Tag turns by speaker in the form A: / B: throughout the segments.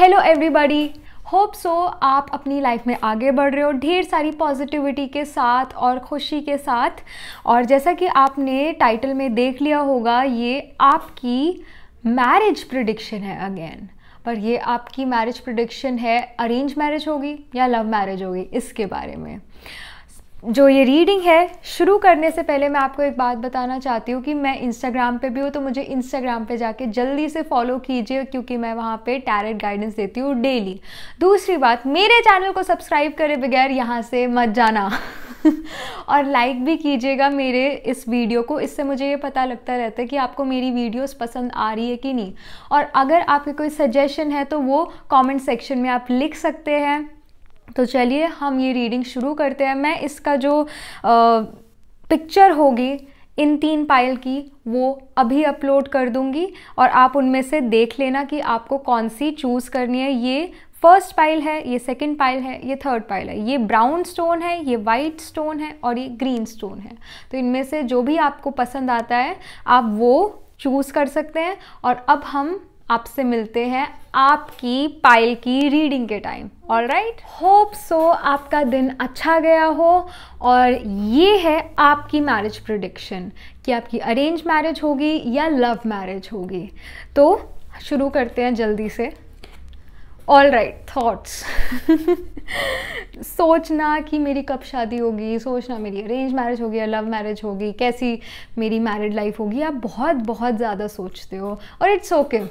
A: Hello everybody hope so आप अपनी life में आगे बढ़ रहे हो ढेर सारी पॉजिटिविटी के साथ और खुशी के साथ और जैसा कि आपने टाइटल में देख लिया होगा ये आपकी मैरिज प्रिडिक्शन है अगेन पर ये आपकी मैरिज प्रिडिक्शन है अरेंज मैरिज होगी या लव मैरिज होगी इसके बारे में जो ये रीडिंग है शुरू करने से पहले मैं आपको एक बात बताना चाहती हूँ कि मैं इंस्टाग्राम पे भी हूँ तो मुझे इंस्टाग्राम पे जाके जल्दी से फॉलो कीजिए क्योंकि मैं वहाँ पे टैरेट गाइडेंस देती हूँ डेली दूसरी बात मेरे चैनल को सब्सक्राइब करे बगैर यहाँ से मत जाना और लाइक भी कीजिएगा मेरे इस वीडियो को इससे मुझे ये पता लगता रहता है कि आपको मेरी वीडियोस पसंद आ रही है कि नहीं और अगर आपके कोई सजेशन है तो वो कमेंट सेक्शन में आप लिख सकते हैं तो चलिए हम ये रीडिंग शुरू करते हैं मैं इसका जो पिक्चर होगी इन तीन पाइल की वो अभी अपलोड कर दूंगी और आप उनमें से देख लेना कि आपको कौन सी चूज़ करनी है ये फर्स्ट पाइल है ये सेकंड पाइल है ये थर्ड पाइल है ये ब्राउन स्टोन है ये वाइट स्टोन है और ये ग्रीन स्टोन है तो इनमें से जो भी आपको पसंद आता है आप वो चूज़ कर सकते हैं और अब हम आपसे मिलते हैं आपकी पाइल की रीडिंग के time all right hope so आपका दिन अच्छा गया हो और ये है आपकी मैरिज प्रोडिक्शन कि आपकी अरेंज मैरिज होगी या लव मैरिज होगी तो शुरू करते हैं जल्दी से ऑल राइट थाट्स सोचना कि मेरी कब शादी होगी सोचना मेरी अरेंज मैरिज होगी या लव मैरिज होगी कैसी मेरी मैरिड लाइफ होगी आप बहुत बहुत ज़्यादा सोचते हो और it's okay okay.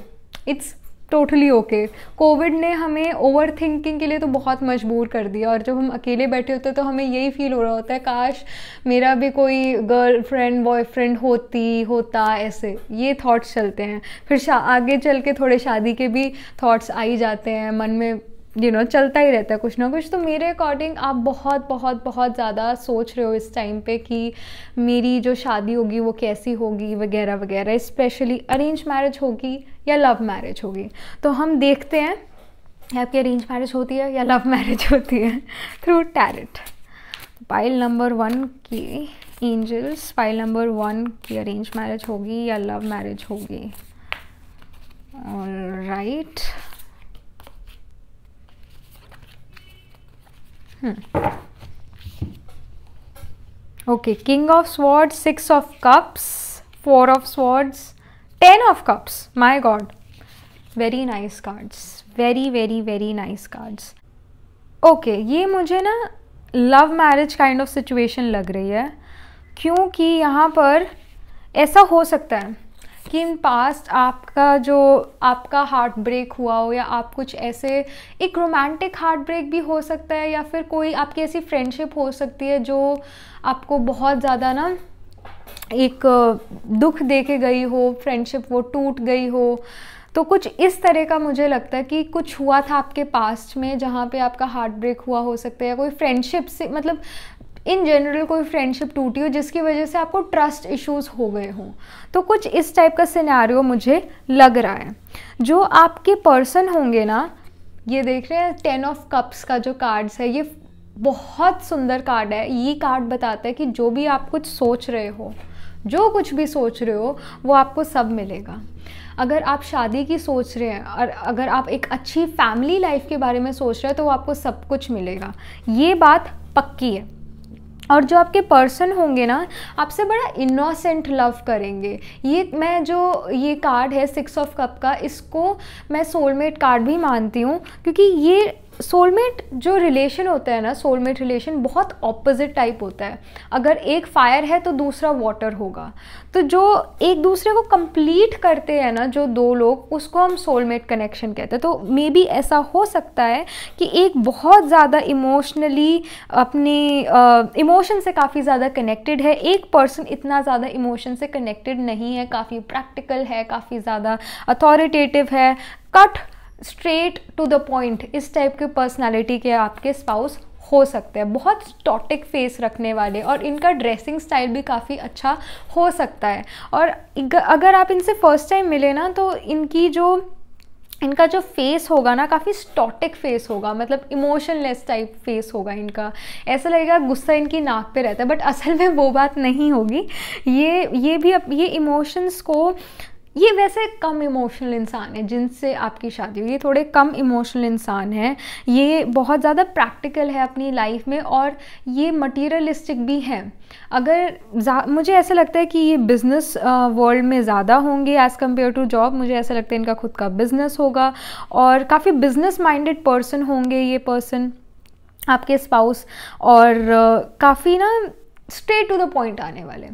A: It's totally okay covid ने हमें ओवर थिंकिंग के लिए तो बहुत मजबूर कर दिया और जब हम अकेले बैठे होते हैं तो हमें यही फील हो रहा होता है काश मेरा भी कोई गर्ल फ्रेंड बॉयफ्रेंड होती होता ऐसे ये थॉट्स चलते हैं फिर आगे चल के थोड़े शादी के भी थाट्स आ ही जाते हैं मन में यू you नो know, चलता ही रहता है कुछ ना कुछ तो मेरे अकॉर्डिंग आप बहुत बहुत बहुत ज़्यादा सोच रहे हो इस टाइम पे कि मेरी जो शादी होगी वो कैसी होगी वगैरह वगैरह स्पेशली अरेंज मैरिज होगी या लव मैरिज होगी तो हम देखते हैं आपकी अरेंज मैरिज होती है या लव मैरिज होती है through tarot pile number one की एंजल्स पाइल नंबर वन की अरेंज मैरिज होगी या लव मैरिज होगी right right. Hmm. okay king of swords six of cups four of swords ten of cups my god very nice cards very very very nice cards okay ये मुझे ना love marriage kind of situation लग रही है क्योंकि यहाँ पर ऐसा हो सकता है कि इन पास्ट आपका जो आपका हार्ट ब्रेक हुआ हो या आप कुछ ऐसे एक रोमांटिक हार्ट ब्रेक भी हो सकता है या फिर कोई आपकी ऐसी फ्रेंडशिप हो सकती है जो आपको बहुत ज़्यादा ना एक दुख दे के गई हो फ्रेंडशिप वो टूट गई हो तो कुछ इस तरह का मुझे लगता है कि कुछ हुआ था आपके पास्ट में जहाँ पे आपका हार्ट ब्रेक हुआ हो सकता है या कोई फ्रेंडशिप से मतलब इन जनरल कोई फ्रेंडशिप टूटी हो जिसकी वजह से आपको ट्रस्ट इश्यूज हो गए हों तो कुछ इस टाइप का सिनेरियो मुझे लग रहा है जो आपके पर्सन होंगे ना ये देख रहे हैं टेन ऑफ कप्स का जो कार्ड्स है ये बहुत सुंदर कार्ड है ये कार्ड बताता है कि जो भी आप कुछ सोच रहे हो जो कुछ भी सोच रहे हो वो आपको सब मिलेगा अगर आप शादी की सोच रहे हैं और अगर आप एक अच्छी फैमिली लाइफ के बारे में सोच रहे हैं तो वो आपको सब कुछ मिलेगा ये बात पक्की है और जो आपके पर्सन होंगे ना आपसे बड़ा इनोसेंट लव करेंगे ये मैं जो ये कार्ड है सिक्स ऑफ कप का इसको मैं सोलमेट कार्ड भी मानती हूँ क्योंकि ये सोलमेट जो रिलेशन होता है ना सोलमेट रिलेशन बहुत ऑपोजिट टाइप होता है अगर एक फायर है तो दूसरा वाटर होगा तो जो एक दूसरे को कंप्लीट करते हैं ना जो दो लोग उसको हम सोलमेट कनेक्शन कहते हैं तो मे बी ऐसा हो सकता है कि एक बहुत ज़्यादा इमोशनली अपने इमोशन से काफ़ी ज़्यादा कनेक्टेड है एक पर्सन इतना ज़्यादा इमोशन से कनेक्टेड नहीं है काफ़ी प्रैक्टिकल है काफ़ी ज़्यादा अथॉरिटेटिव है cut straight to the point इस टाइप के पर्सनालिटी के आपके स्पाउस हो सकते हैं बहुत स्टॉटिक फेस रखने वाले और इनका ड्रेसिंग स्टाइल भी काफ़ी अच्छा हो सकता है और अगर आप इनसे फर्स्ट टाइम मिले ना तो इनकी जो इनका जो फेस होगा ना काफ़ी स्टॉटिक फेस होगा मतलब इमोशनलेस टाइप फेस होगा इनका ऐसा लगेगा गुस्सा इनकी नाक पे रहता है बट असल में वो बात नहीं होगी ये ये भी अब ये इमोशंस को ये वैसे कम इमोशनल इंसान है जिनसे आपकी शादी हुई ये थोड़े कम इमोशनल इंसान हैं ये बहुत ज़्यादा प्रैक्टिकल है अपनी लाइफ में और ये मटेरियलिस्टिक भी हैं अगर मुझे ऐसा लगता है कि ये बिज़नेस वर्ल्ड में ज़्यादा होंगे एज़ कम्पेयर टू जॉब मुझे ऐसा लगता है इनका खुद का बिज़नेस होगा और काफ़ी बिज़नेस माइंडेड पर्सन होंगे ये पर्सन आपके स्पाउस और काफ़ी ना स्ट्रेट टू द पॉइंट आने वाले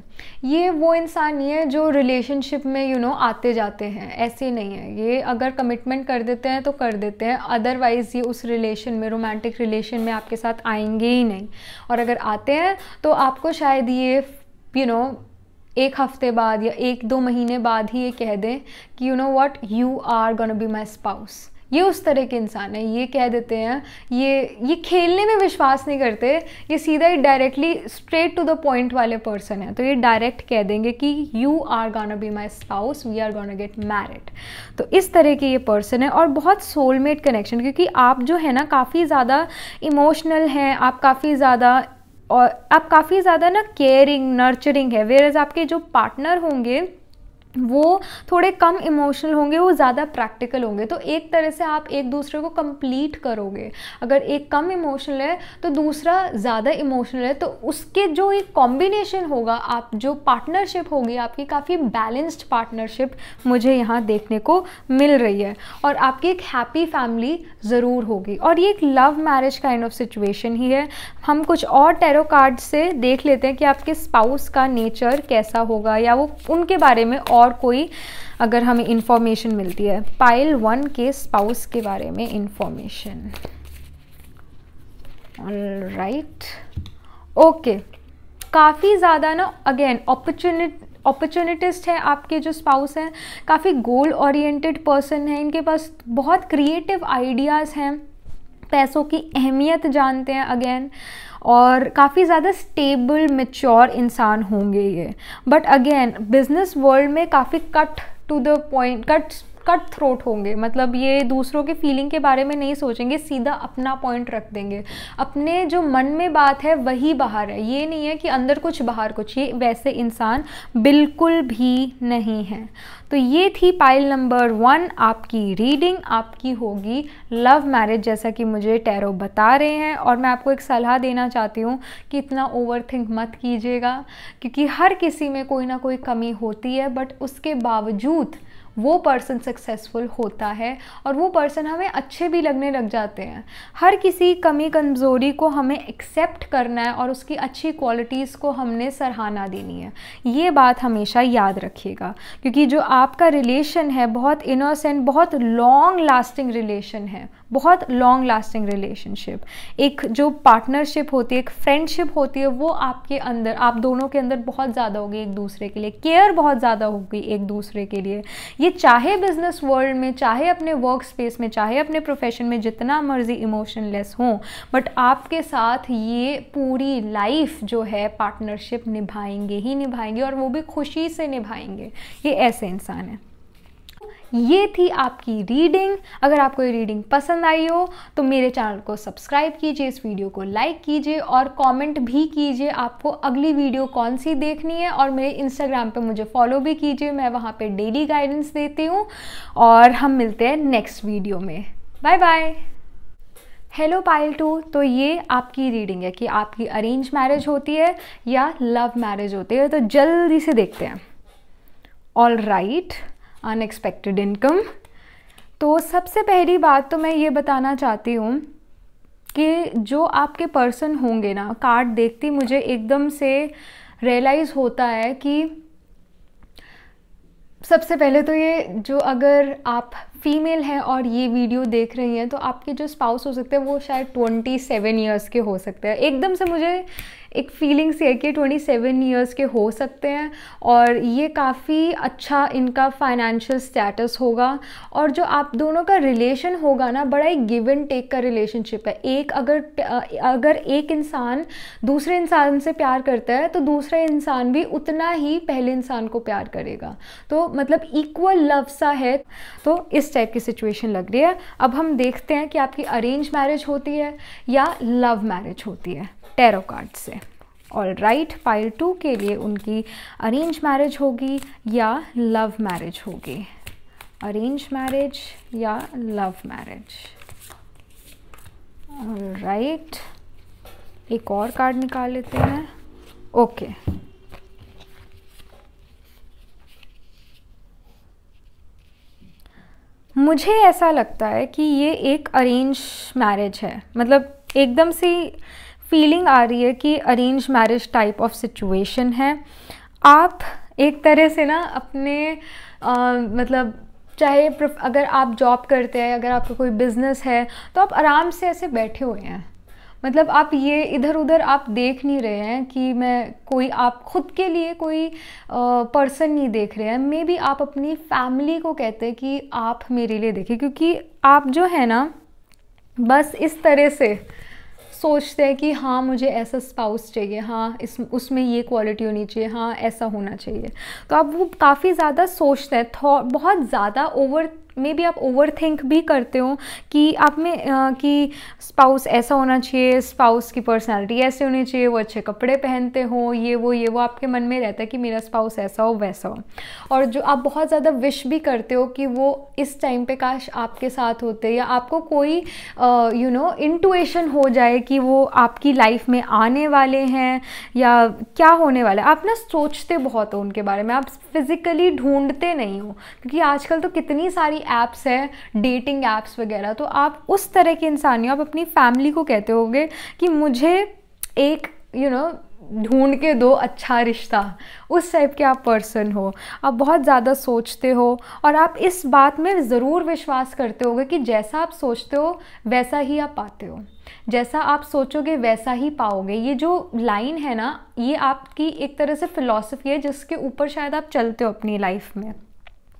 A: ये वो इंसान नहीं है जो रिलेशनशिप में यू you नो know, आते जाते हैं ऐसे नहीं है ये अगर कमिटमेंट कर देते हैं तो कर देते हैं अदरवाइज़ ये उस रिलेशन में रोमांटिक रिलेशन में आपके साथ आएंगे ही नहीं और अगर आते हैं तो आपको शायद ये यू you नो know, एक हफ्ते बाद या एक दो महीने बाद ही ये कह दें कि you know what you are gonna be my spouse ये उस तरह के इंसान है ये कह देते हैं ये ये खेलने में विश्वास नहीं करते ये सीधा ही directly straight to the point वाले पर्सन है तो ये डायरेक्ट कह देंगे कि you are gonna be my spouse we are gonna get married तो इस तरह के ये पर्सन है और बहुत सोलमेट कनेक्शन क्योंकि आप जो है ना काफ़ी ज़्यादा इमोशनल हैं आप काफ़ी ज़्यादा और आप काफ़ी ज़्यादा ना केयरिंग नर्चरिंग है वेयर एज आपके जो पार्टनर होंगे वो थोड़े कम इमोशनल होंगे वो ज़्यादा प्रैक्टिकल होंगे तो एक तरह से आप एक दूसरे को कंप्लीट करोगे अगर एक कम इमोशनल है तो दूसरा ज़्यादा इमोशनल है तो उसके जो एक कॉम्बिनेशन होगा आप जो पार्टनरशिप होगी आपकी काफ़ी बैलेंस्ड पार्टनरशिप मुझे यहाँ देखने को मिल रही है और आपकी एक हैप्पी फैमिली ज़रूर होगी और ये एक love marriage kind of situation ही है हम कुछ और टेरो कार्ड से देख लेते हैं कि आपके स्पाउस का नेचर कैसा होगा या वो उनके बारे में और और कोई अगर हमें इंफॉर्मेशन मिलती है पाइल वन के स्पाउस के बारे में इंफॉर्मेशन राइट ओके काफ़ी ज़्यादा ना अगेन अपॉर्चुनिट अपॉर्चुनिटिस्ट हैं आपके जो स्पाउस हैं काफ़ी गोल ओरिएंटेड पर्सन हैं इनके पास बहुत क्रिएटिव आइडियाज़ हैं पैसों की अहमियत जानते हैं अगेन और काफ़ी ज़्यादा स्टेबल मेच्योर इंसान होंगे ये बट अगेन बिज़नेस वर्ल्ड में काफ़ी cut to the point cut cut throat होंगे मतलब ये दूसरों के फीलिंग के बारे में नहीं सोचेंगे सीधा अपना पॉइंट रख देंगे अपने जो मन में बात है वही बाहर है ये नहीं है कि अंदर कुछ बाहर कुछ ये वैसे इंसान बिल्कुल भी नहीं है तो ये थी पाइल नंबर वन आपकी रीडिंग आपकी होगी लव मैरिज जैसा कि मुझे टैरो बता रहे हैं और मैं आपको एक सलाह देना चाहती हूँ कि इतना ओवर थिंक मत कीजिएगा क्योंकि हर किसी में कोई ना कोई कमी होती है बट उसके बावजूद वो पर्सन सक्सेसफुल होता है और वो पर्सन हमें अच्छे भी लगने लग जाते हैं हर किसी कमी कमज़ोरी को हमें एक्सेप्ट करना है और उसकी अच्छी क्वालिटीज़ को हमने सराहना देनी है ये बात हमेशा याद रखिएगा क्योंकि जो आपका रिलेशन है बहुत इनोसेंट बहुत लॉन्ग लास्टिंग रिलेशन है बहुत लॉन्ग लास्टिंग रिलेशनशिप एक जो पार्टनरशिप होती है एक फ्रेंडशिप होती है वो आपके अंदर आप दोनों के अंदर बहुत ज़्यादा होगी एक दूसरे के लिए केयर बहुत ज़्यादा होगी एक दूसरे के लिए ये ये चाहे बिजनेस वर्ल्ड में चाहे अपने वर्क स्पेस में चाहे अपने प्रोफेशन में जितना मर्जी इमोशनलेस हो बट आपके साथ ये पूरी लाइफ जो है पार्टनरशिप निभाएंगे ही निभाएंगे और वो भी खुशी से निभाएंगे ये ऐसे इंसान हैं ये थी आपकी रीडिंग अगर आपको ये रीडिंग पसंद आई हो तो मेरे चैनल को सब्सक्राइब कीजिए इस वीडियो को लाइक कीजिए और कमेंट भी कीजिए आपको अगली वीडियो कौन सी देखनी है और मेरे इंस्टाग्राम पे मुझे फॉलो भी कीजिए मैं वहाँ पे डेली गाइडेंस देती हूँ और हम मिलते हैं नेक्स्ट वीडियो में bye bye hello pile two तो ये आपकी रीडिंग है कि आपकी अरेंज मैरिज होती है या लव मैरिज होती है तो जल्दी से देखते हैं all right right. Unexpected income तो सबसे पहली बात तो मैं ये बताना चाहती हूँ कि जो आपके पर्सन होंगे ना कार्ड देखती मुझे एकदम से रियलाइज़ होता है कि सबसे पहले तो ये जो अगर आप फीमेल हैं और ये वीडियो देख रही हैं तो आपके जो स्पाउस हो सकते हैं वो शायद ट्वेंटी सेवन ईयर्स के हो सकते हैं एकदम से मुझे एक फीलिंग सी है कि ट्वेंटी सेवन ईयर्स के हो सकते हैं और ये काफ़ी अच्छा इनका फाइनेंशियल स्टेटस होगा और जो आप दोनों का रिलेशन होगा ना बड़ा ही गिव एंड टेक का रिलेशनशिप है एक अगर अगर एक इंसान दूसरे इंसान से प्यार करता है तो दूसरा इंसान भी उतना ही पहले इंसान को प्यार करेगा तो मतलब इक्वल लव सा है तो इस टाइप की सिचुएशन लग रही है अब हम देखते हैं कि आपकी अरेंज मैरिज होती है या लव मैरिज होती है टेरो कार्ड से ऑल राइट पाइल टू के लिए उनकी अरेंज मैरिज होगी या लव मैरिज होगी अरेंज मैरिज या लव मैरिज ऑल राइट एक और कार्ड निकाल लेते हैं ओके okay. मुझे ऐसा लगता है कि ये एक अरेंज मैरिज है मतलब एकदम से फीलिंग आ रही है कि arrange marriage type of situation है आप एक तरह से ना अपने आ, मतलब चाहे अगर आप जॉब करते हैं अगर आपका कोई बिज़नेस है तो आप आराम से ऐसे बैठे हुए हैं मतलब आप ये इधर उधर आप देख नहीं रहे हैं कि मैं कोई आप खुद के लिए कोई पर्सन नहीं देख रहे हैं मे बी आप अपनी फैमिली को कहते हैं कि आप मेरे लिए देखें क्योंकि आप जो है ना बस इस तरह से सोचते हैं कि हाँ मुझे ऐसा स्पाउस चाहिए हाँ इस उसमें ये क्वालिटी होनी चाहिए हाँ ऐसा होना चाहिए तो आप वो काफ़ी ज़्यादा सोचते हैं बहुत ज़्यादा ओवर मे बी आप ओवर थिंक भी करते हो कि आप में कि स्पाउस ऐसा होना चाहिए स्पाउस की पर्सनालिटी ऐसे होनी चाहिए वो अच्छे कपड़े पहनते हो ये वो ये वो आपके मन में रहता है कि मेरा स्पाउस ऐसा हो वैसा हो और जो आप बहुत ज़्यादा विश भी करते हो कि वो इस टाइम पे काश आपके साथ होते या आपको कोई यू नो इंटुएशन हो जाए कि वो आपकी लाइफ में आने वाले हैं या क्या होने वाला है आप ना सोचते बहुत हो उनके बारे में आप फिज़िकली ढूंढते नहीं हो क्योंकि आजकल तो कितनी सारी ऐप्स है डेटिंग ऐप्स वगैरह तो आप उस तरह के इंसान हो आप अपनी फैमिली को कहते होगे कि मुझे एक यू नो ढूंढ के दो अच्छा रिश्ता उस टाइप के आप पर्सन हो आप बहुत ज़्यादा सोचते हो और आप इस बात में ज़रूर विश्वास करते होगे कि जैसा आप सोचते हो वैसा ही आप पाते हो जैसा आप सोचोगे वैसा ही पाओगे ये जो लाइन है ना ये आपकी एक तरह से फ़िलॉसफी है जिसके ऊपर शायद आप चलते हो अपनी लाइफ में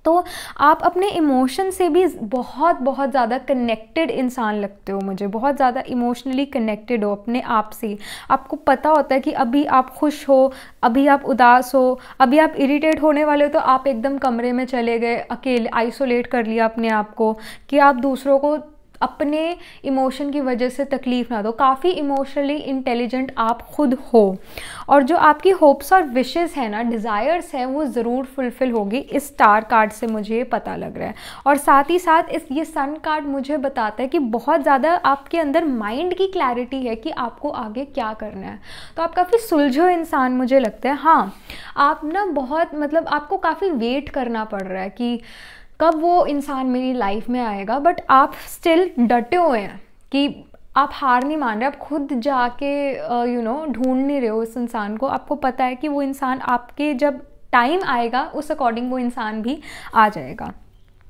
A: तो आप अपने इमोशन से भी बहुत बहुत ज़्यादा कनेक्टेड इंसान लगते हो मुझे बहुत ज़्यादा इमोशनली कनेक्टेड हो अपने आप से आपको पता होता है कि अभी आप खुश हो अभी आप उदास हो अभी आप इरीटेट होने वाले हो तो आप एकदम कमरे में चले गए अकेले आइसोलेट कर लिया अपने आप को कि आप दूसरों को अपने इमोशन की वजह से तकलीफ़ ना दो काफ़ी इमोशनली इंटेलिजेंट आप खुद हो और जो आपकी होप्स और विशेज़ हैं ना डिज़ायर्स हैं वो ज़रूर फुलफ़िल होगी इस स्टार कार्ड से मुझे पता लग रहा है और साथ ही साथ इस ये सन कार्ड मुझे बताता है कि बहुत ज़्यादा आपके अंदर माइंड की क्लैरिटी है कि आपको आगे क्या करना है तो आप काफ़ी सुलझो इंसान मुझे लगता है हाँ आप ना बहुत मतलब आपको काफ़ी वेट करना पड़ रहा है कि कब वो इंसान मेरी लाइफ में आएगा बट आप स्टिल डटे हुए हैं कि आप हार नहीं मान रहे आप खुद जाके यू uh, नो ढूंढ नहीं रहे हो उस इंसान को आपको पता है कि वो इंसान आपके जब टाइम आएगा उस अकॉर्डिंग वो इंसान भी आ जाएगा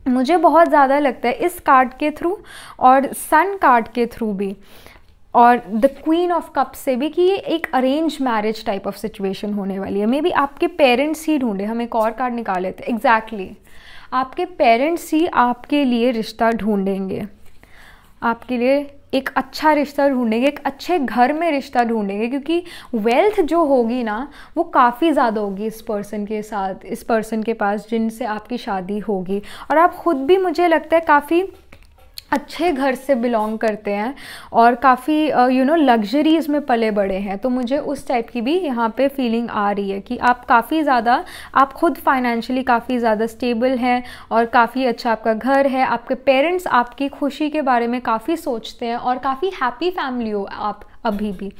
A: मुझे बहुत ज़्यादा लगता है इस कार्ड के थ्रू और सन कार्ड के थ्रू भी और द क्वीन ऑफ कप से भी कि ये एक arrange marriage type of situation होने वाली है मे बी आपके पेरेंट्स ही ढूंढे हम एक और कार्ड निकाल लेते एग्जैक्टली आपके पेरेंट्स ही आपके लिए रिश्ता ढूंढेंगे आपके लिए एक अच्छा रिश्ता ढूंढेंगे एक अच्छे घर में रिश्ता ढूंढेंगे क्योंकि वेल्थ जो होगी ना वो काफ़ी ज़्यादा होगी इस पर्सन के साथ इस पर्सन के पास जिनसे आपकी शादी होगी और आप ख़ुद भी मुझे लगता है काफ़ी अच्छे घर से बिलोंग करते हैं और काफ़ी यू नो लग्जरीज़ में पले बड़े हैं तो मुझे उस टाइप की भी यहाँ पे फीलिंग आ रही है कि आप काफ़ी ज़्यादा आप खुद फाइनेंशियली काफ़ी ज़्यादा स्टेबल हैं और काफ़ी अच्छा आपका घर है आपके पेरेंट्स आपकी खुशी के बारे में काफ़ी सोचते हैं और काफ़ी हैप्पी फैमिली हो आप अभी भी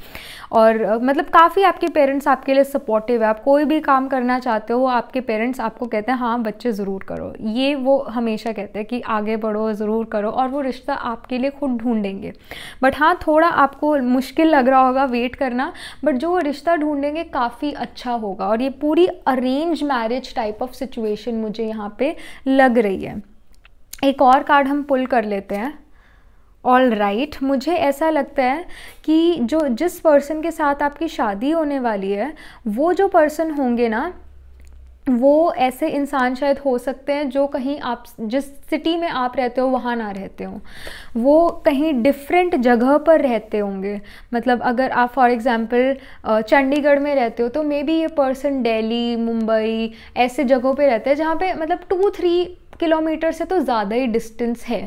A: और मतलब काफ़ी आपके पेरेंट्स आपके लिए सपोर्टिव है आप कोई भी काम करना चाहते हो आपके पेरेंट्स आपको कहते हैं हाँ बच्चे ज़रूर करो ये वो हमेशा कहते हैं कि आगे बढ़ो ज़रूर करो और वो रिश्ता आपके लिए खुद ढूंढेंगे बट हाँ थोड़ा आपको मुश्किल लग रहा होगा वेट करना बट जो वो रिश्ता ढूंढेंगे काफ़ी अच्छा होगा और ये पूरी arrange marriage type of situation मुझे यहाँ पर लग रही है एक और कार्ड हम पुल कर लेते हैं ऑल राइट right, मुझे ऐसा लगता है कि जो जिस पर्सन के साथ आपकी शादी होने वाली है वो जो पर्सन होंगे ना वो ऐसे इंसान शायद हो सकते हैं जो कहीं आप जिस सिटी में आप रहते हो वहाँ ना रहते हो वो कहीं डिफरेंट जगह पर रहते होंगे मतलब अगर आप फॉर एग्ज़ाम्पल चंडीगढ़ में रहते हो तो मे बी ये पर्सन दिल्ली मुंबई ऐसे जगहों पे रहते हैं जहाँ पे मतलब टू थ्री किलोमीटर से तो ज़्यादा ही डिस्टेंस है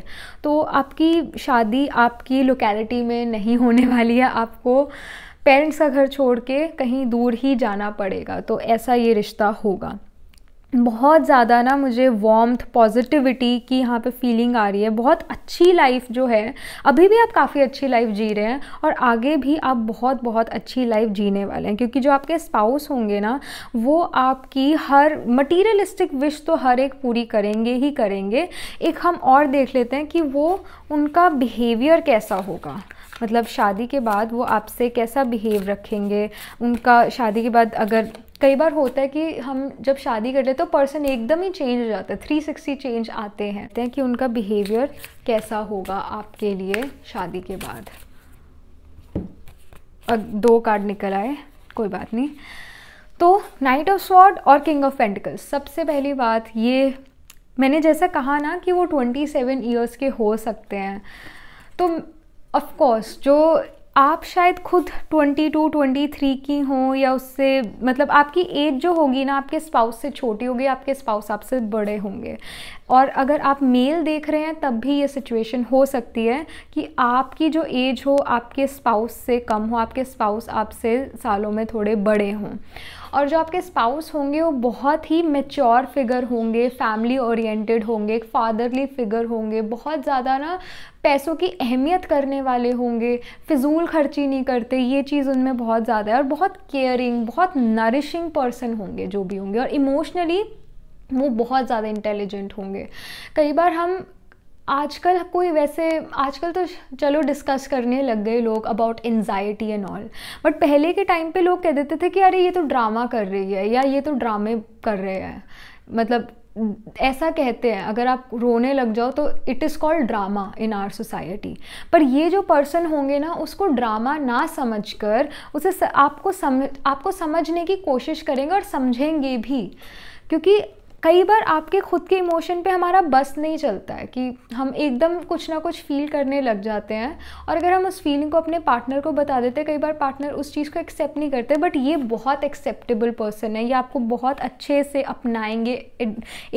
A: तो आपकी शादी आपकी लोकेलिटी में नहीं होने वाली है आपको पेरेंट्स का घर छोड़ के कहीं दूर ही जाना पड़ेगा तो ऐसा ये रिश्ता होगा बहुत ज़्यादा ना मुझे वॉम्थ पॉजिटिविटी की यहाँ पे फीलिंग आ रही है बहुत अच्छी लाइफ जो है अभी भी आप काफ़ी अच्छी लाइफ जी रहे हैं और आगे भी आप बहुत बहुत अच्छी लाइफ जीने वाले हैं क्योंकि जो आपके स्पाउस होंगे ना वो आपकी हर मटीरियलिस्टिक विश तो हर एक पूरी करेंगे ही करेंगे एक हम और देख लेते हैं कि वो उनका बिहेवियर कैसा होगा मतलब शादी के बाद वो आपसे कैसा बिहेव रखेंगे उनका शादी के बाद अगर कई बार होता है कि हम जब शादी कर ले तो पर्सन एकदम ही चेंज हो जाता है थ्री सिक्सटी चेंज आते हैं कि उनका बिहेवियर कैसा होगा आपके लिए शादी के बाद दो कार्ड निकल आए कोई बात नहीं तो नाइट ऑफ स्वॉर्ड और किंग ऑफ पेंटिकल्स सबसे पहली बात ये मैंने जैसा कहा ना कि वो ट्वेंटी सेवन ईयर्स के हो सकते हैं तो ऑफ कोर्स जो आप शायद खुद 22, 23 की हों या उससे मतलब आपकी एज जो होगी ना आपके स्पाउस से छोटी होगी आपके स्पाउस आपसे बड़े होंगे और अगर आप मेल देख रहे हैं तब भी ये सिचुएशन हो सकती है कि आपकी जो एज हो आपके स्पाउस से कम हो आपके स्पाउस आपसे सालों में थोड़े बड़े हों और जो आपके स्पाउस होंगे वो बहुत ही मेच्योर फिगर होंगे फैमिली ओरिएंटेड होंगे एक फादरली फिगर होंगे बहुत ज़्यादा ना पैसों की अहमियत करने वाले होंगे फिजूल खर्ची नहीं करते ये चीज़ उनमें बहुत ज़्यादा है और बहुत केयरिंग बहुत नरिशिंग पर्सन होंगे जो भी होंगे और इमोशनली वो बहुत ज़्यादा इंटेलिजेंट होंगे कई बार हम आजकल कोई वैसे आजकल तो चलो डिस्कस करने लग गए लोग about anxiety and all but पहले के टाइम पे लोग कह देते थे कि अरे ये तो ड्रामा कर रही है या ये तो ड्रामे कर रहे हैं मतलब ऐसा कहते हैं अगर आप रोने लग जाओ तो it is called drama in our society पर ये जो पर्सन होंगे ना उसको ड्रामा ना समझकर उसे स, आपको समझ आपको समझने की कोशिश करेंगे और समझेंगे भी क्योंकि कई बार आपके खुद के इमोशन पे हमारा बस नहीं चलता है कि हम एकदम कुछ ना कुछ फील करने लग जाते हैं और अगर हम उस फीलिंग को अपने पार्टनर को बता देते हैं कई बार पार्टनर उस चीज़ को एक्सेप्ट नहीं करते बट ये बहुत एक्सेप्टेबल पर्सन है ये आपको बहुत अच्छे से अपनाएंगे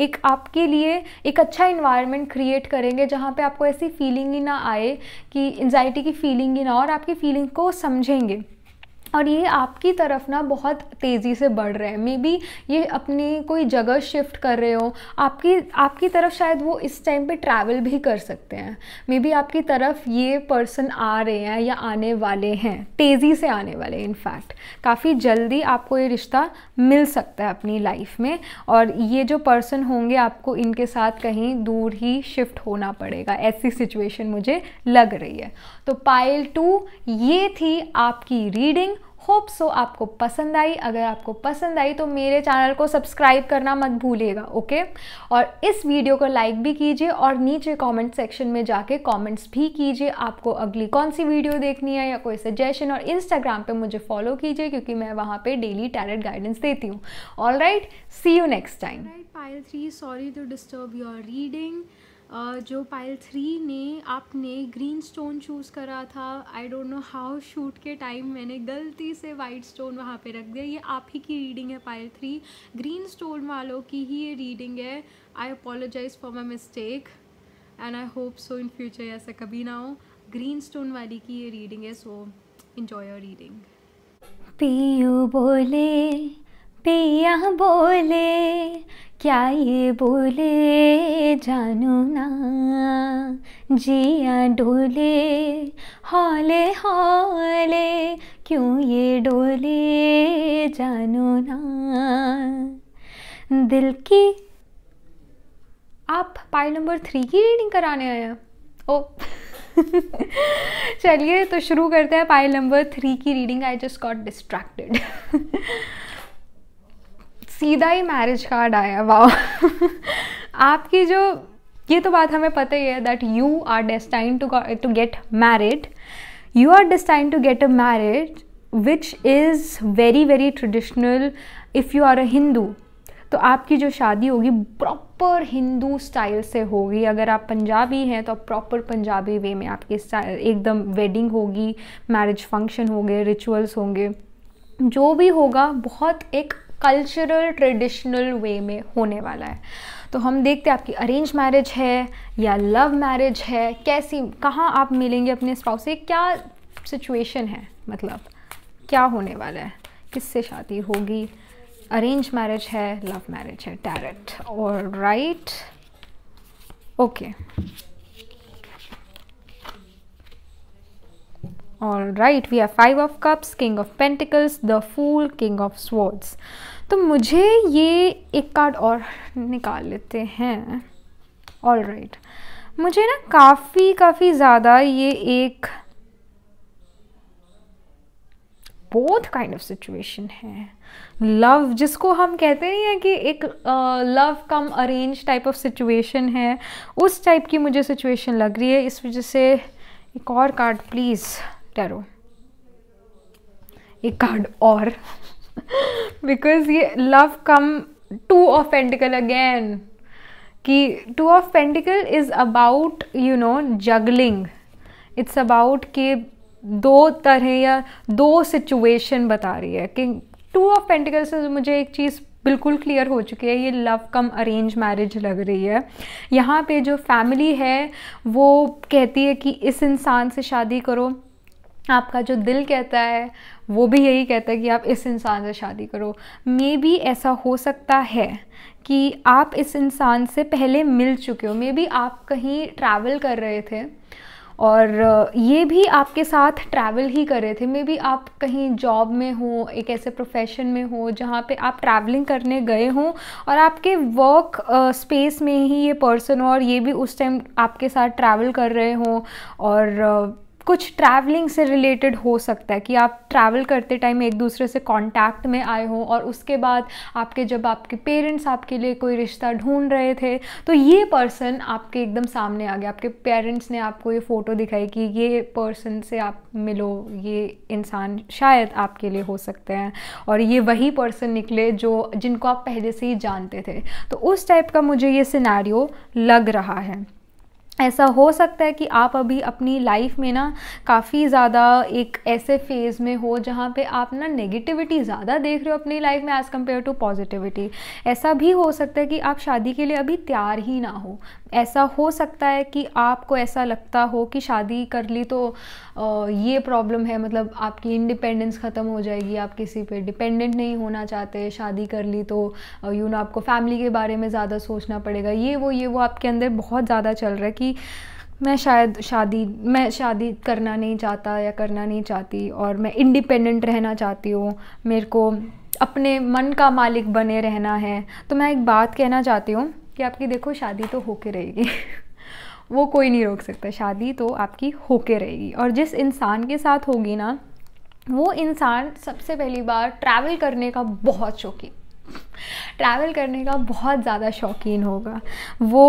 A: एक आपके लिए एक अच्छा इन्वायरमेंट क्रिएट करेंगे जहाँ पर आपको ऐसी फीलिंग ही ना आए कि एनजाइटी की फीलिंग ही ना और आपकी फीलिंग को समझेंगे और ये आपकी तरफ ना बहुत तेज़ी से बढ़ रहे हैं मे बी ये अपनी कोई जगह शिफ्ट कर रहे हो आपकी आपकी तरफ शायद वो इस टाइम पे ट्रैवल भी कर सकते हैं मे बी आपकी तरफ ये पर्सन आ रहे हैं या आने वाले हैं तेज़ी से आने वाले इनफैक्ट काफ़ी जल्दी आपको ये रिश्ता मिल सकता है अपनी लाइफ में और ये जो पर्सन होंगे आपको इनके साथ कहीं दूर ही शिफ्ट होना पड़ेगा ऐसी सिचुएशन मुझे लग रही है तो पायल टू ये थी आपकी रीडिंग होप सो आपको पसंद आई अगर आपको पसंद आई तो मेरे चैनल को सब्सक्राइब करना मत भूलिएगा ओके और इस वीडियो को लाइक भी कीजिए और नीचे कमेंट सेक्शन में जाके कमेंट्स भी कीजिए आपको अगली कौन सी वीडियो देखनी है या कोई सजेशन और इंस्टाग्राम पे मुझे फॉलो कीजिए क्योंकि मैं वहाँ पे डेली टैलेंट गाइडेंस देती हूँ all right see you next time pile three sorry to disturb your reading जो पाइल थ्री ने आपने ग्रीन स्टोन चूज़ करा था I don't know how shoot के टाइम मैंने गलती से वाइट स्टोन वहाँ पे रख दिया ये आप ही की रीडिंग है पाइल थ्री ग्रीन स्टोन वालों की ही ये रीडिंग है I apologise for my mistake and I hope so in future ऐसा कभी ना हो ग्रीन स्टोन वाली की ये रीडिंग है सो इन्जॉय योर रीडिंग पियू बोले पिया बोले क्या ये बोले जानू ना जिया डोले हौले हौले क्यों ये डोले जानू ना दिल की आप पाइल नंबर थ्री की रीडिंग कराने आए हैं ओ चलिए तो शुरू करते हैं पाइल नंबर थ्री की reading I just got distracted सीधा ही मैरिज कार्ड आया वाओ आपकी जो ये तो बात हमें पता ही है that you are destine to to get married you are destine to get a marriage which is very very traditional if you are a Hindu तो आपकी जो शादी होगी प्रॉपर हिंदू स्टाइल से होगी अगर आप पंजाबी हैं तो आप प्रॉपर पंजाबी वे में आपकी एकदम वेडिंग होगी मैरिज फंक्शन होंगे रिचुअल्स होंगे जो भी होगा बहुत एक कल्चरल ट्रेडिशनल वे में होने वाला है तो हम देखते हैं आपकी अरेंज मैरिज है या लव मैरिज है कैसी कहाँ आप मिलेंगे अपने स्पाउस से क्या सिचुएशन है मतलब क्या होने वाला है किससे शादी होगी अरेंज मैरिज है लव मैरिज है टैरट और right okay all right we are five of cups king of pentacles the fool king of swords तो मुझे ये एक कार्ड और निकाल लेते हैं ऑल राइट right. मुझे ना काफ़ी काफ़ी ज़्यादा ये एक बोथ काइंड ऑफ सिचुएशन है लव जिसको हम कहते नहीं हैं कि एक love cum arrange type of situation है उस टाइप की मुझे सिचुएशन लग रही है इस वजह से एक और कार्ड प्लीज़ टैरो एक कार्ड और बिकॉज ये love come two of pentacle again कि two of pentacle is about you know juggling it's about कि दो तरह या दो सिचुएशन बता रही है कि टू ऑफ पेंटिकल से मुझे एक चीज़ बिल्कुल क्लियर हो चुकी है ये लव कम अरेंज मैरिज लग रही है यहाँ पे जो फैमिली है वो कहती है कि इस इंसान से शादी करो आपका जो दिल कहता है वो भी यही कहता है कि आप इस इंसान से शादी करो मे बी ऐसा हो सकता है कि आप इस इंसान से पहले मिल चुके हो मे बी आप कहीं ट्रैवल कर रहे थे और ये भी आपके साथ ट्रैवल ही कर रहे थे मे बी आप कहीं जॉब में हो एक ऐसे प्रोफेशन में हो जहाँ पे आप ट्रैवलिंग करने गए हों और आपके वर्क स्पेस में ही ये पर्सन हो और ये भी उस टाइम आपके साथ ट्रैवल कर रहे हों और कुछ ट्रैवलिंग से रिलेटेड हो सकता है कि आप ट्रैवल करते टाइम एक दूसरे से कांटेक्ट में आए हों और उसके बाद आपके जब आपके पेरेंट्स आपके लिए कोई रिश्ता ढूंढ रहे थे तो ये पर्सन आपके एकदम सामने आ गया आपके पेरेंट्स ने आपको ये फ़ोटो दिखाई कि ये पर्सन से आप मिलो ये इंसान शायद आपके लिए हो सकते हैं और ये वही पर्सन निकले जो जिनको आप पहले से ही जानते थे तो उस टाइप का मुझे ये सिनेरियो लग रहा है ऐसा हो सकता है कि आप अभी अपनी लाइफ में ना काफ़ी ज़्यादा एक ऐसे फेज़ में हो जहाँ पे आप ना नेगेटिविटी ज़्यादा देख रहे हो अपनी लाइफ में एज़ कम्पेयर टू पॉजिटिविटी ऐसा भी हो सकता है कि आप शादी के लिए अभी तैयार ही ना हो ऐसा हो सकता है कि आपको ऐसा लगता हो कि शादी कर ली तो ये प्रॉब्लम है मतलब आपकी इंडिपेंडेंस ख़त्म हो जाएगी आप किसी पे डिपेंडेंट नहीं होना चाहते शादी कर ली तो यू नो आपको फैमिली के बारे में ज़्यादा सोचना पड़ेगा ये वो ये वो आपके अंदर बहुत ज़्यादा चल रहा है कि मैं शायद शादी मैं शादी करना नहीं चाहता या करना नहीं चाहती और मैं इंडिपेंडेंट रहना चाहती हूँ मेरे को अपने मन का मालिक बने रहना है तो मैं एक बात कहना चाहती हूँ कि आपकी देखो शादी तो होके रहेगी वो कोई नहीं रोक सकता शादी तो आपकी होके रहेगी और जिस इंसान के साथ होगी ना वो इंसान सबसे पहली बार ट्रैवल करने का बहुत शौकीन ट्रैवल करने का बहुत ज़्यादा शौकीन होगा वो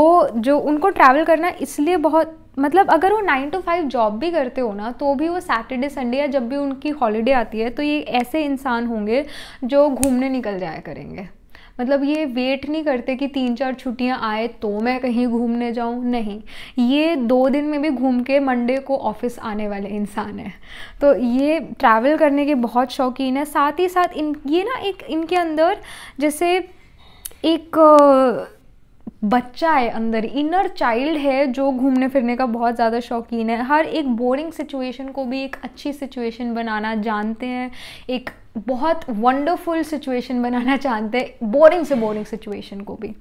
A: जो उनको ट्रैवल करना इसलिए बहुत मतलब अगर वो नाइन टू फाइव जॉब भी करते हो ना तो भी वो सैटरडे संडे या जब भी उनकी हॉलीडे आती है तो ये ऐसे इंसान होंगे जो घूमने निकल जाया करेंगे मतलब ये वेट नहीं करते कि तीन चार छुट्टियाँ आए तो मैं कहीं घूमने जाऊँ नहीं ये दो दिन में भी घूम के मंडे को ऑफिस आने वाले इंसान है तो ये ट्रैवल करने के बहुत शौकीन है साथ ही साथ इन ये ना एक इनके अंदर जैसे एक बच्चा है अंदर इनर चाइल्ड है जो घूमने फिरने का बहुत ज़्यादा शौकीन है हर एक बोरिंग सिचुएशन को भी एक अच्छी सिचुएशन बनाना जानते हैं एक बहुत वंडरफुल सिचुएशन बनाना चाहते हैं बोरिंग से बोरिंग सिचुएशन को भी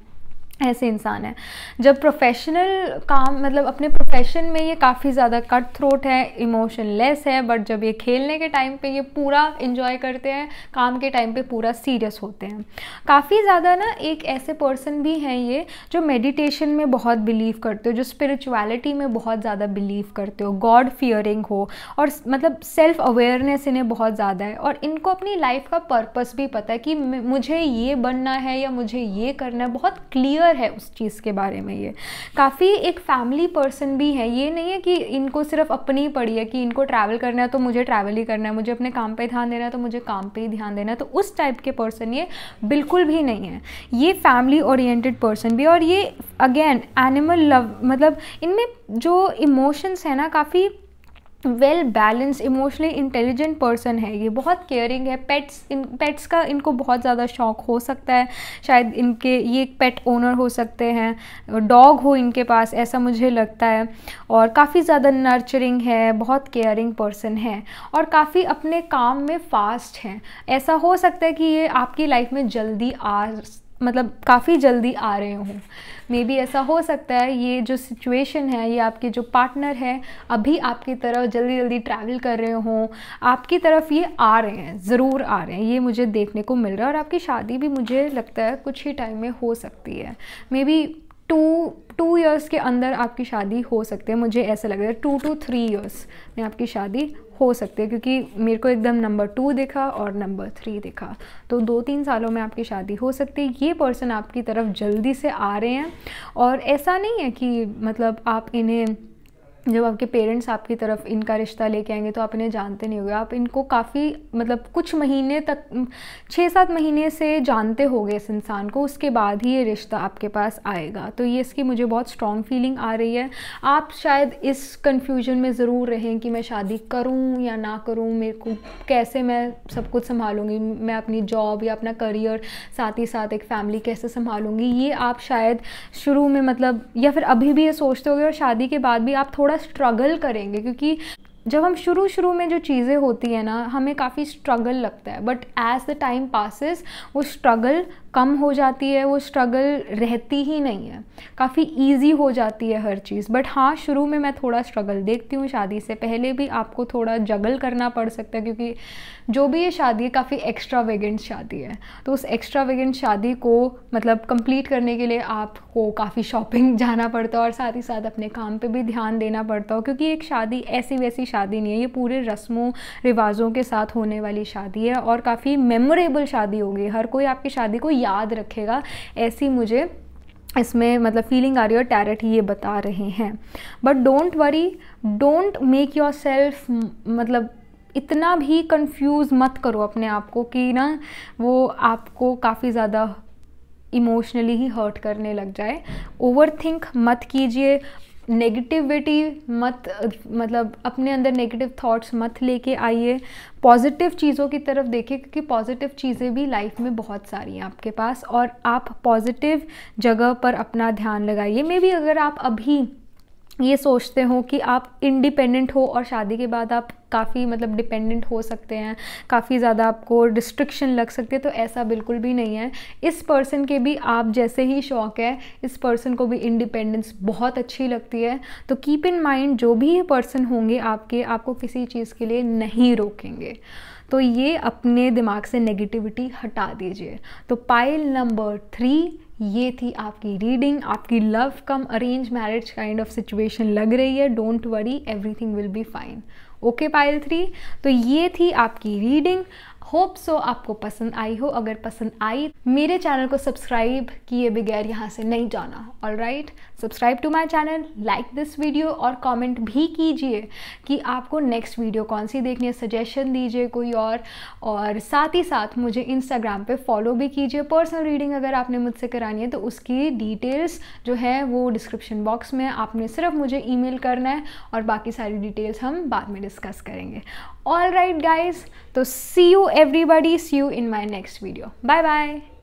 A: ऐसे इंसान है जब प्रोफेशनल काम मतलब अपने प्रोफेशन में ये काफ़ी ज़्यादा कट थ्रोट है इमोशन लेस है बट जब ये खेलने के टाइम पे ये पूरा इन्जॉय करते हैं काम के टाइम पे पूरा सीरियस होते हैं काफ़ी ज़्यादा ना एक ऐसे पर्सन भी हैं ये जो मेडिटेशन में बहुत बिलीव करते हो जो स्पिरिचुअलिटी में बहुत ज़्यादा बिलीव करते हो गॉड फियरिंग हो और मतलब सेल्फ अवेयरनेस इन्हें बहुत ज़्यादा है और इनको अपनी लाइफ का पर्पस भी पता है कि मुझे ये बनना है या मुझे ये करना है बहुत क्लियर क्लियर है उस चीज़ के बारे में ये काफ़ी एक फैमिली पर्सन भी है ये नहीं है कि इनको सिर्फ अपनी ही पड़ी है कि इनको ट्रैवल करना है तो मुझे ट्रैवल ही करना है मुझे अपने काम पर ध्यान देना है तो मुझे काम पर ही ध्यान देना है तो उस टाइप के पर्सन ये बिल्कुल भी नहीं है ये फैमिली ओरिएंटेड पर्सन भी और ये अगेन एनिमल लव मतलब इनमें जो इमोशंस हैं ना काफ़ी well balance emotionally intelligent person है ये बहुत केयरिंग है पेट्स इन पेट्स का इनको बहुत ज़्यादा शौक हो सकता है शायद इनके ये एक पेट ओनर हो सकते हैं डॉग हो इनके पास ऐसा मुझे लगता है और काफ़ी ज़्यादा नर्चरिंग है बहुत केयरिंग पर्सन है और काफ़ी अपने काम में फास्ट हैं ऐसा हो सकता है कि ये आपकी लाइफ में जल्दी आ मतलब काफ़ी जल्दी आ रहे हों मे बी ऐसा हो सकता है ये जो सिचुएशन है ये आपके जो पार्टनर है अभी आपकी तरफ जल्दी जल्दी ट्रैवल कर रहे हों आपकी तरफ ये आ रहे हैं ज़रूर आ रहे हैं ये मुझे देखने को मिल रहा है और आपकी शादी भी मुझे लगता है कुछ ही टाइम में हो सकती है maybe two two years के अंदर आपकी शादी हो सकती है मुझे ऐसा लग रहा है टू टू थ्री ईयर्स में आपकी शादी हो सकती है क्योंकि मेरे को एकदम नंबर टू देखा और नंबर थ्री देखा तो दो तीन सालों में आपकी शादी हो सकती है ये पर्सन आपकी तरफ जल्दी से आ रहे हैं और ऐसा नहीं है कि मतलब आप इन्हें जब आपके पेरेंट्स आपकी तरफ इनका रिश्ता लेके आएंगे तो आप इन्हें जानते नहीं होगे आप इनको काफ़ी मतलब कुछ महीने तक छः सात महीने से जानते होगे इस इंसान को उसके बाद ही ये रिश्ता आपके पास आएगा तो ये इसकी मुझे बहुत स्ट्रॉन्ग फीलिंग आ रही है आप शायद इस कन्फ्यूजन में ज़रूर रहें कि मैं शादी करूँ या ना करूँ मेरे को कैसे मैं सब कुछ संभालूँगी मैं अपनी जॉब या अपना करियर साथ ही साथ एक फैमिली कैसे संभालूँगी ये आप शायद शुरू में मतलब या फिर अभी भी ये सोचते होगे और शादी के बाद भी आप थोड़ा थोड़ा स्ट्रगल करेंगे क्योंकि जब हम शुरू शुरू में जो चीज़ें होती हैं ना हमें काफ़ी स्ट्रगल लगता है but as the time passes वो स्ट्रगल कम हो जाती है वो स्ट्रगल रहती ही नहीं है काफ़ी ईजी हो जाती है हर चीज़ बट हाँ शुरू में मैं थोड़ा स्ट्रगल देखती हूँ शादी से पहले भी आपको थोड़ा जगल करना पड़ सकता है क्योंकि जो भी ये शादी है काफ़ी एक्स्ट्रा वेगेंट शादी है तो उस एक्स्ट्रा वेगेंट शादी को मतलब कंप्लीट करने के लिए आपको काफ़ी शॉपिंग जाना पड़ता है और साथ ही साथ अपने काम पर भी ध्यान देना पड़ता हो क्योंकि एक शादी ऐसी वैसी शादी नहीं है ये पूरे रस्मों रिवाजों के साथ होने वाली शादी है और काफ़ी मेमोरेबल शादी होगी हर कोई आपकी शादी को याद रखेगा ऐसी मुझे इसमें मतलब फीलिंग आ रही है और टैरट ये बता रहे हैं but don't worry don't make yourself मतलब इतना भी कंफ्यूज मत करो अपने आप को कि ना वो आपको काफ़ी ज़्यादा इमोशनली ही हर्ट करने लग जाए ओवर थिंक मत कीजिए नेगेटिविटी मत मतलब अपने अंदर नेगेटिव थॉट्स मत लेके आइए पॉजिटिव चीज़ों की तरफ देखिए क्योंकि पॉजिटिव चीज़ें भी लाइफ में बहुत सारी हैं आपके पास और आप पॉजिटिव जगह पर अपना ध्यान लगाइए मे बी अगर आप अभी ये सोचते हो कि आप इंडिपेंडेंट हो और शादी के बाद आप काफ़ी मतलब डिपेंडेंट हो सकते हैं काफ़ी ज़्यादा आपको रिस्ट्रिक्शन लग सकते हैं तो ऐसा बिल्कुल भी नहीं है इस पर्सन के भी आप जैसे ही शौक़ है इस पर्सन को भी इंडिपेंडेंस बहुत अच्छी लगती है तो कीप इन माइंड जो भी ये पर्सन होंगे आपके आपको किसी चीज़ के लिए नहीं रोकेंगे तो ये अपने दिमाग से नेगेटिविटी हटा दीजिए तो पाइल नंबर थ्री ये थी आपकी रीडिंग आपकी love cum arrange marriage kind of situation लग रही है don't worry everything will be fine okay pile three तो ये थी आपकी रीडिंग होप सो आपको पसंद आई हो अगर पसंद आई मेरे चैनल को सब्सक्राइब किए बगैर यहाँ से नहीं जाना all right subscribe to my channel like this video और कॉमेंट भी कीजिए कि आपको नेक्स्ट वीडियो कौन सी देखनी है सजेशन दीजिए कोई और और साथ ही साथ मुझे इंस्टाग्राम पे फॉलो भी कीजिए पर्सनल रीडिंग अगर आपने मुझसे करानी है तो उसकी डिटेल्स जो है वो डिस्क्रिप्शन बॉक्स में आपने सिर्फ मुझे मेल करना है और बाकी सारी डिटेल्स हम बाद में डिस्कस करेंगे Alright guys, so see you everybody, see you in my next video. Bye bye.